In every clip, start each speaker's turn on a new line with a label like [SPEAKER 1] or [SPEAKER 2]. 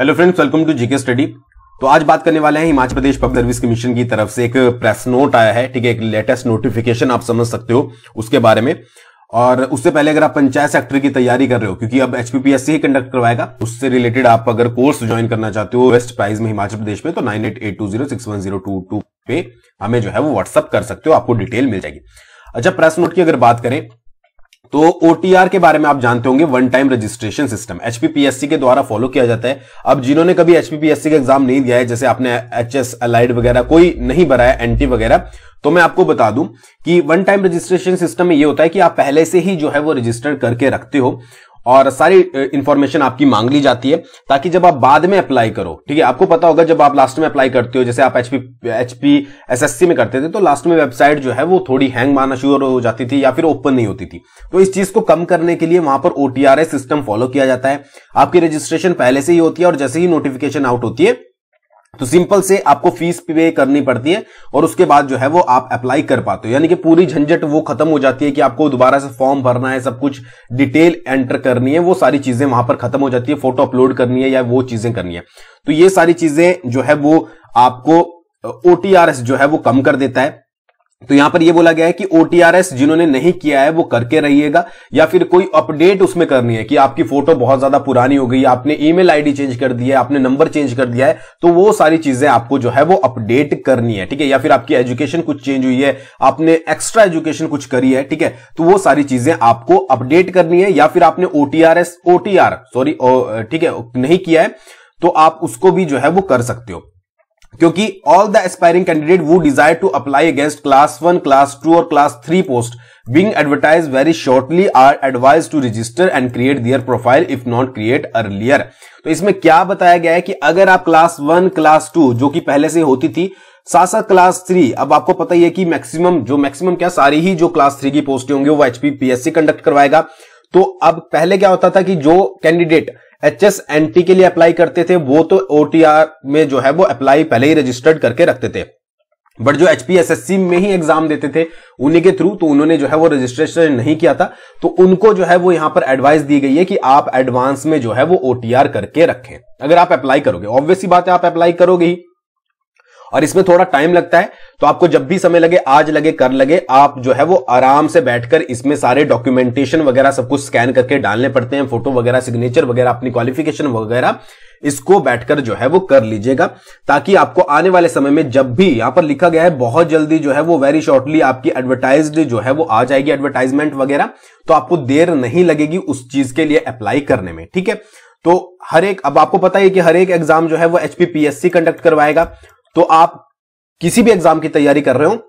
[SPEAKER 1] hello friends welcome to GK study तो आज बात करने वाले हैं Himachal Pradesh public service commission की तरफ से एक प्रेस नोट आया है ठीक है एक लेटेस्ट नोटिफिकेशन आप समझ सकते हो उसके बारे में और उससे पहले अगर आप पंचायत सेक्टर की तैयारी कर रहे हो क्योंकि अब एचपीपीएससी ही कंडक्ट करवाएगा उससे रिलेटेड आप अगर कोर्स ज्वाइन करना चाहते हो वेस्ट प्राइज में हिमाचल प्रदेश में तो nine eight eight two zero six one zero two two पे हमें जो है वो व्हाट्सअप कर सकते हो आपको डिटेल मिल जाएगी अच्छा प्रेस नोट की अगर बात करें तो ओटीआर के बारे में आप जानते होंगे one time registration system HPPSC के द्वारा फॉलो किया जाता है अब जिन्होंने कभी एचपीपीएससी का एग्जाम नहीं दिया है जैसे आपने एच एस अलाइड वगैरह कोई नहीं भरा है एनटी वगैरह तो मैं आपको बता दूं कि वन टाइम रजिस्ट्रेशन सिस्टम में ये होता है कि आप पहले से ही जो है वो रजिस्टर करके रखते हो और सारी इंफॉर्मेशन आपकी मांग ली जाती है ताकि जब आप बाद में अप्लाई करो ठीक है आपको पता होगा जब आप लास्ट में अप्लाई करते हो जैसे आप एचपी एचपी एसएससी में करते थे तो लास्ट में वेबसाइट जो है वो थोड़ी हैंग मारना शुरू हो जाती थी या फिर ओपन नहीं होती थी तो इस चीज को कम करने के लिए वहां पर ओटीआरएस सिस्टम फॉलो किया जाता है आपकी रजिस्ट्रेशन पहले से ही होती है और जैसे ही नोटिफिकेशन आउट होती है तो सिंपल से आपको फीस पे करनी पड़ती है और उसके बाद जो है वो आप अप्लाई कर पाते हो यानी कि पूरी झंझट वो खत्म हो जाती है कि आपको दोबारा से फॉर्म भरना है सब कुछ डिटेल एंटर करनी है वो सारी चीजें वहां पर खत्म हो जाती है फोटो अपलोड करनी है या वो चीजें करनी है तो ये सारी चीजें जो है वो आपको ओ जो है वो कम कर देता है तो यहां पर यह बोला गया है कि ओटीआरएस जिन्होंने नहीं किया है वो करके रहिएगा या फिर कोई अपडेट उसमें करनी है कि आपकी फोटो बहुत ज्यादा पुरानी हो गई आपने ईमेल आईडी चेंज कर दिया है आपने नंबर चेंज कर दिया है तो वो सारी चीजें आपको जो है वो अपडेट करनी है ठीक है या फिर आपकी एजुकेशन कुछ चेंज हुई है आपने एक्स्ट्रा एजुकेशन कुछ करी है ठीक है तो वो सारी चीजें आपको अपडेट करनी है या फिर आपने ओटीआरएस ओटीआर सॉरी ठीक है नहीं किया है तो आप उसको भी जो है वो कर सकते हो क्योंकि ऑल द एस्पायरिंग कैंडिडेट वो desire to apply against class one class two और class three post being advertise very shortly are advise to register and create their profile if not create earlier तो इसमें क्या बताया गया है कि अगर आप क्लास वन क्लास टू जो कि पहले से होती थी साथ साथ क्लास थ्री अब आपको पता ही है कि मैक्सिमम जो मैक्सिमम क्या सारी ही जो क्लास थ्री की पोस्टें होंगी वो एचपी पीएससी कंडक्ट करवाएगा तो अब पहले क्या होता था कि जो candidate H S N T के लिए अप्लाई करते थे वो तो ओ आर में जो है वो अप्लाई पहले ही रजिस्टर्ड करके रखते थे बट जो एचपीएसएससी में ही एग्जाम देते थे उन्हीं के थ्रू तो उन्होंने जो है वो रजिस्ट्रेशन नहीं किया था तो उनको जो है वो यहां पर एडवाइस दी गई है कि आप एडवांस में जो है वो ओटीआर करके रखें अगर आप अप्लाई करोगे ऑब्वियसली बात है आप अप्लाई करोगे ही और इसमें थोड़ा टाइम लगता है तो आपको जब भी समय लगे आज लगे कर लगे आप जो है वो आराम से बैठकर इसमें सारे डॉक्यूमेंटेशन वगैरह सब कुछ स्कैन करके डालने पड़ते हैं फोटो वगैरह सिग्नेचर वगैरह अपनी क्वालिफिकेशन वगैरह इसको बैठकर जो है वो कर लीजिएगा ताकि आपको आने वाले समय में जब भी यहां पर लिखा गया है बहुत जल्दी जो है वो वेरी शॉर्टली आपकी एडवर्टाइज जो है वो आ जाएगी एडवर्टाइजमेंट वगैरह तो आपको देर नहीं लगेगी उस चीज के लिए अप्लाई करने में ठीक है तो हर एक अब आपको पता है कि हर एक एग्जाम जो है वो एचपीपीएससी कंडक्ट करवाएगा तो आप किसी भी एग्जाम की तैयारी कर रहे हो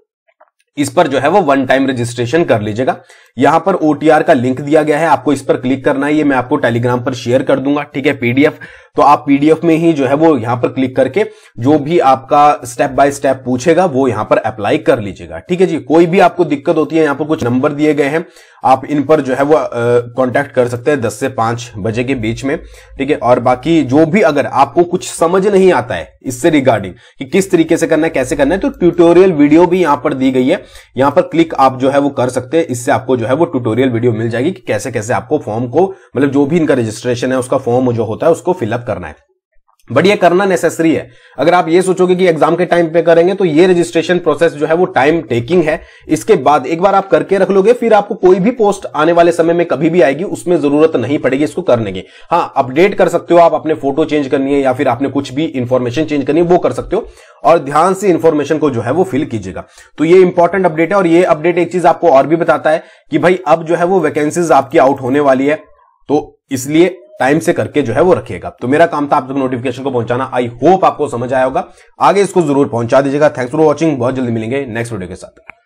[SPEAKER 1] इस पर जो है वो वन टाइम रजिस्ट्रेशन कर लीजिएगा यहां पर ओटीआर का लिंक दिया गया है आपको इस पर क्लिक करना है ये मैं आपको टेलीग्राम पर शेयर कर दूंगा ठीक है पीडीएफ तो आप पीडीएफ में ही जो है वो यहां पर क्लिक करके जो भी आपका स्टेप बाय स्टेप पूछेगा वो यहां पर अप्लाई कर लीजिएगा ठीक है जी कोई भी आपको दिक्कत होती है यहां पर कुछ नंबर दिए गए हैं आप इन पर जो है वो कांटेक्ट कर सकते हैं 10 से 5 बजे के बीच में ठीक है और बाकी जो भी अगर आपको कुछ समझ नहीं आता है इससे रिगार्डिंग कि किस तरीके से करना है कैसे करना है तो ट्यूटोरियल वीडियो भी यहां पर दी गई है यहां पर क्लिक आप जो है वो कर सकते हैं इससे आपको जो है वो ट्यूटोरियल वीडियो मिल जाएगी कि कैसे कैसे आपको फॉर्म को मतलब जो भी इनका रजिस्ट्रेशन है उसका फॉर्म जो होता है उसको फिलअप करना है बट ये करना नेसेसरी है अगर आप ये सोचोगे कि एग्जाम के टाइम पे करेंगे तो ये रजिस्ट्रेशन प्रोसेस जो है वो टाइम टेकिंग है इसके बाद एक बार आप करके रख लोगे फिर आपको कोई भी पोस्ट आने वाले समय में कभी भी आएगी उसमें जरूरत नहीं पड़ेगी इसको करने की हाँ अपडेट कर सकते हो आप अपने फोटो चेंज करनी है या फिर आपने कुछ भी इंफॉर्मेशन चेंज करनी है वो कर सकते हो और ध्यान से इंफॉर्मेशन को जो है वो फिल कीजिएगा तो ये इंपॉर्टेंट अपडेट है और ये अपडेट एक चीज आपको और भी बताता है कि भाई अब जो है वो वैकेंसीज आपकी आउट होने वाली है तो इसलिए टाइम से करके जो है वो रखिएगा तो मेरा काम था आप तक तो नोटिफिकेशन को पहुंचाना आई होप आपको समझ आया होगा आगे इसको जरूर पहुंचा दीजिएगा थैंक्स फॉर वॉचिंग बहुत जल्दी मिलेंगे नेक्स्ट वीडियो के साथ